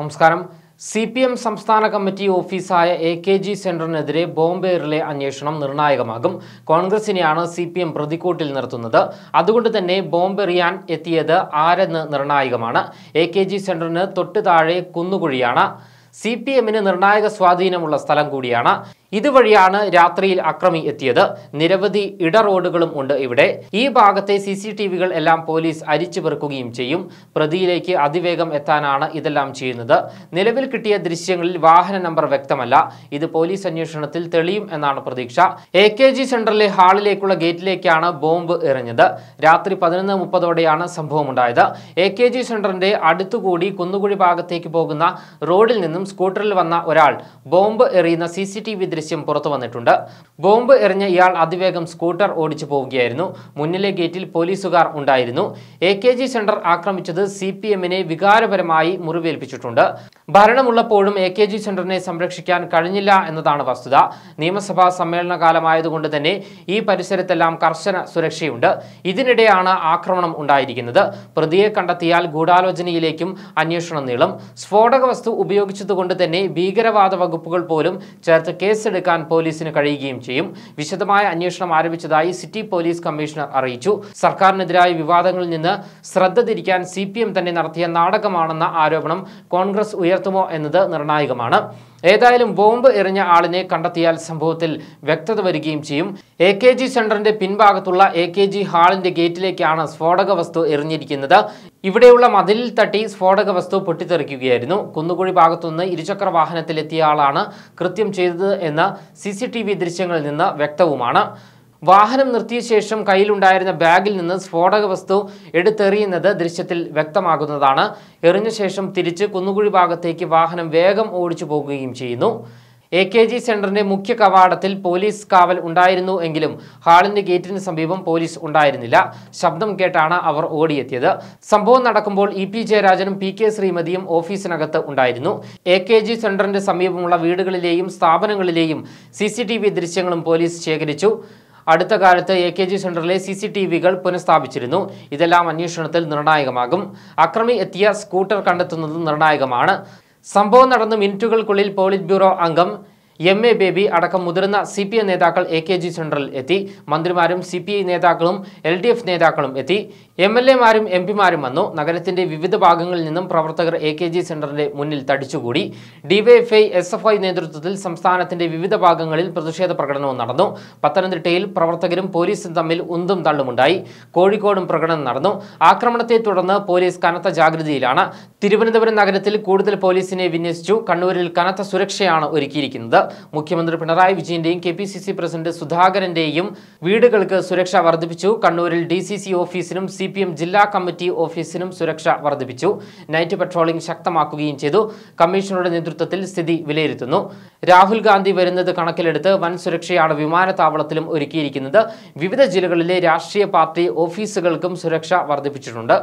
നമസ്കാരം C P M സംസ്ഥാന committee ഓഫീസായ എ കെ ജി സെന്ററിനെതിരെ ബോംബെയറിലെ അന്വേഷണം നിർണായകമാകും കോൺഗ്രസിനെയാണ് സി പി എം പ്രതിക്കൂട്ടിൽ നിർത്തുന്നത് അതുകൊണ്ട് തന്നെ ബോംബെറിയാൻ എത്തിയത് ആരെന്ന് നിർണായകമാണ് എ കെ ജി സെന്ററിന് തൊട്ടു താഴെ കുന്നുകുഴിയാണ് സി പി എമ്മിന് നിർണായക സ്വാധീനമുള്ള സ്ഥലം കൂടിയാണ് ഇതുവഴിയാണ് രാത്രിയിൽ അക്രമി എത്തിയത് നിരവധി ഇട റോഡുകളും ഉണ്ട് ഇവിടെ ഈ ഭാഗത്തെ സി സി ടി വികൾ എല്ലാം പോലീസ് അരിച്ചു പെറുക്കുകയും ചെയ്യും പ്രതിയിലേക്ക് അതിവേഗം എത്താനാണ് ഇതെല്ലാം ചെയ്യുന്നത് നിലവിൽ കിട്ടിയ ദൃശ്യങ്ങളിൽ വാഹന നമ്പർ വ്യക്തമല്ല ഇത് പോലീസ് അന്വേഷണത്തിൽ തെളിയും എന്നാണ് പ്രതീക്ഷ എ കെ ജി സെന്ററിലെ ഹാളിലേക്കുള്ള ഗേറ്റിലേക്കാണ് ബോംബ് എറിഞ്ഞത് രാത്രി പതിനൊന്ന് മുപ്പതോടെയാണ് സംഭവമുണ്ടായത് എ കെ ജി സെന്ററിന്റെ അടുത്തുകൂടി കുന്നുകുഴി ഭാഗത്തേക്ക് പോകുന്ന റോഡിൽ നിന്നും സ്കൂട്ടറിൽ വന്ന ഒരാൾ ബോംബ് എറിയുന്ന സി സി ടി വി ദൃശ്യം പുറത്തു വന്നിട്ടുണ്ട് ബോംബ് എറിഞ്ഞ ഇയാൾ അതിവേഗം സ്കൂട്ടർ ഓടിച്ചു പോവുകയായിരുന്നു മുന്നിലെ ഗേറ്റിൽ പോലീസുകാർ ഉണ്ടായിരുന്നു എ സെന്റർ ആക്രമിച്ചത് സി വികാരപരമായി മുറിവേൽപ്പിച്ചിട്ടുണ്ട് ഭരണമുള്ളപ്പോഴും എ കെ ജി സെന്ററിനെ സംരക്ഷിക്കാൻ കഴിഞ്ഞില്ല എന്നതാണ് വസ്തുത നിയമസഭാ സമ്മേളന കാലമായതുകൊണ്ട് തന്നെ ഈ പരിസരത്തെല്ലാം കർശന സുരക്ഷയുണ്ട് ഇതിനിടെയാണ് ആക്രമണം ഉണ്ടായിരിക്കുന്നത് പ്രതിയെ കണ്ടെത്തിയാൽ ഗൂഢാലോചനയിലേക്കും അന്വേഷണം നീളും സ്ഫോടക വസ്തു ഉപയോഗിച്ചതുകൊണ്ട് തന്നെ ഭീകരവാദ വകുപ്പുകൾ പോലും ചേർത്ത് കേസെടുക്കാൻ പോലീസിന് കഴിയുകയും ചെയ്യും വിശദമായ അന്വേഷണം ആരംഭിച്ചതായി സിറ്റി പോലീസ് കമ്മീഷണർ അറിയിച്ചു സർക്കാരിനെതിരായ വിവാദങ്ങളിൽ നിന്ന് ശ്രദ്ധ തിരിക്കാൻ സി തന്നെ നടത്തിയ നാടകമാണെന്ന ആരോപണം കോൺഗ്രസ് ഉയർ ഉയർത്തുമോ എന്നത് നിർണായകമാണ് ഏതായാലും ബോംബ് എറിഞ്ഞ ആളിനെ കണ്ടെത്തിയാൽ സംഭവത്തിൽ വ്യക്തത വരികയും ചെയ്യും എ കെ ജി സെന്ററിന്റെ പിൻഭാഗത്തുള്ള എ കെ ജി ഹാളിന്റെ ഗേറ്റിലേക്കാണ് സ്ഫോടക വസ്തു എറിഞ്ഞിരിക്കുന്നത് ഇവിടെയുള്ള മതിലിൽ തട്ടി സ്ഫോടക വസ്തു പൊട്ടിത്തെറിക്കുകയായിരുന്നു കുന്നുകുഴി ഭാഗത്തുനിന്ന് ഇരുചക്ര വാഹനത്തിലെത്തിയ ആളാണ് കൃത്യം ചെയ്തത് എന്ന് സി ദൃശ്യങ്ങളിൽ നിന്ന് വ്യക്തവുമാണ് വാഹനം നിർത്തിയ ശേഷം കയ്യിലുണ്ടായിരുന്ന ബാഗിൽ നിന്ന് സ്ഫോടക വസ്തു എടുത്തെറിയുന്നത് ദൃശ്യത്തിൽ വ്യക്തമാകുന്നതാണ് എറിഞ്ഞ ശേഷം തിരിച്ച് കുന്നുകുഴി ഭാഗത്തേക്ക് വാഹനം വേഗം ഓടിച്ചു പോകുകയും ചെയ്യുന്നു എ കെ ജി സെന്ററിന്റെ മുഖ്യ കവാടത്തിൽ പോലീസ് കാവൽ ഉണ്ടായിരുന്നു എങ്കിലും ഹാളിന്റെ ഗേറ്റിന് സമീപം പോലീസ് ഉണ്ടായിരുന്നില്ല ശബ്ദം കേട്ടാണ് അവർ ഓടിയെത്തിയത് സംഭവം നടക്കുമ്പോൾ ഇ പി ജയരാജനും പി കെ ശ്രീമതിയും ഓഫീസിനകത്ത് ഉണ്ടായിരുന്നു എ കെ ജി സെന്ററിന്റെ സമീപമുള്ള വീടുകളിലെയും സ്ഥാപനങ്ങളിലെയും സി ദൃശ്യങ്ങളും പോലീസ് ശേഖരിച്ചു അടുത്ത കാലത്ത് എ കെ ജി സെന്ററിലെ സി സി ടി വികൾ പുനഃസ്ഥാപിച്ചിരുന്നു ഇതെല്ലാം അന്വേഷണത്തിൽ നിർണായകമാകും അക്രമി എത്തിയ സ്കൂട്ടർ കണ്ടെത്തുന്നത് നിർണായകമാണ് സംഭവം നടന്ന മിനിറ്റുകൾക്കുള്ളിൽ പോളിറ്റ് ബ്യൂറോ അംഗം എം എ ബേബി അടക്കം മുതിർന്ന സി പി എം നേതാക്കൾ എ കെ ജി സെൻട്രൽ എത്തി മന്ത്രിമാരും സി പി ഐ നേതാക്കളും എൽ ഡി എഫ് നേതാക്കളും എത്തി എം എൽ എമാരും എം പിമാരും വന്നു നഗരത്തിന്റെ വിവിധ ഭാഗങ്ങളിൽ നിന്നും പ്രവർത്തകർ എ കെ ജി സെന്ററിന്റെ മുന്നിൽ തടിച്ചുകൂടി ഡിവൈഎഫ്ഐ എസ് എഫ് ഐ നേതൃത്വത്തിൽ സംസ്ഥാനത്തിന്റെ വിവിധ ഭാഗങ്ങളിൽ പ്രതിഷേധ പ്രകടനവും നടന്നു പത്തനംതിട്ടയിൽ പ്രവർത്തകരും പോലീസും തമ്മിൽ ഉന്തും തള്ളുമുണ്ടായി കോഴിക്കോടും പ്രകടനം നടന്നു ആക്രമണത്തെ തുടർന്ന് പോലീസ് കനത്ത ജാഗ്രതയിലാണ് തിരുവനന്തപുരം നഗരത്തിൽ കൂടുതൽ പോലീസിനെ വിന്യസിച്ചു കണ്ണൂരിൽ കനത്ത സുരക്ഷയാണ് ഒരുക്കിയിരിക്കുന്നത് മുഖ്യമന്ത്രി പിണറായി വിജയന്റെയും കെ പ്രസിഡന്റ് സുധാകരന്റെയും വീടുകൾക്ക് സുരക്ഷ വർദ്ധിപ്പിച്ചു കണ്ണൂരിൽ ഡി ഓഫീസിനും സി ജില്ലാ കമ്മിറ്റി ഓഫീസിനും സുരക്ഷ വർദ്ധിപ്പിച്ചു നൈറ്റ് പട്രോളിംഗ് ശക്തമാക്കുകയും ചെയ്തു കമ്മീഷണറുടെ നേതൃത്വത്തിൽ സ്ഥിതി വിലയിരുത്തുന്നു രാഹുൽ ഗാന്ധി വരുന്നത് കണക്കിലെടുത്ത് വൻ സുരക്ഷയാണ് വിമാനത്താവളത്തിലും ഒരുക്കിയിരിക്കുന്നത് വിവിധ ജില്ലകളിലെ രാഷ്ട്രീയ പാർട്ടി ഓഫീസുകൾക്കും സുരക്ഷ വർദ്ധിപ്പിച്ചിട്ടുണ്ട്